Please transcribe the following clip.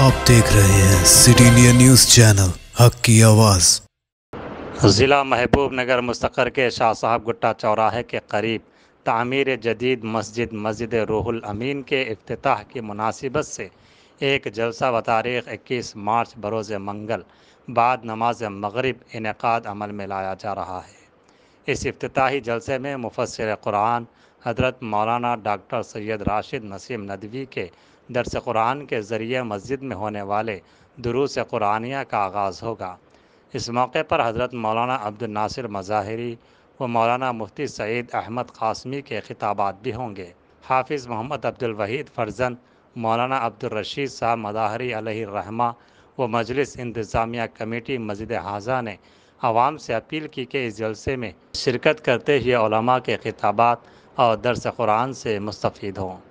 آپ دیکھ رہے ہیں سٹی انڈیا نیوز چینل حق کی آواز ضلع محبوب نگر مستقر کے شاہ صاحب گٹہ چوراہے کے قریب تعمیر جدید مسجد مسجد روح الامین کے افتتاح کی مناسبت سے ایک جلسہ و تاریخ اکیس مارچ بروز منگل بعد نماز مغرب انعقاد عمل میں لایا جا رہا ہے اس افتتاحی جلسے میں مفسر قرآن حضرت مولانا ڈاکٹر سید راشد نسیم ندوی کے درس قرآن کے ذریعے مسجد میں ہونے والے دروس قرآنیہ کا آغاز ہوگا اس موقع پر حضرت مولانا عبد الناصر مظاہری و مولانا مفتی سعید احمد قاسمی کے خطابات بھی ہوں گے حافظ محمد عبد الوحید فرزن مولانا عبد الرشید صاحب مظاہری علیہ الرحمہ و مجلس انتظامیہ کمیٹی مسجد حاضہ نے عوام سے اپیل کی کہ اس جلسے میں شرکت کرتے ہوئے علماء کے خطابات اور درس قرآن سے مستفید ہوں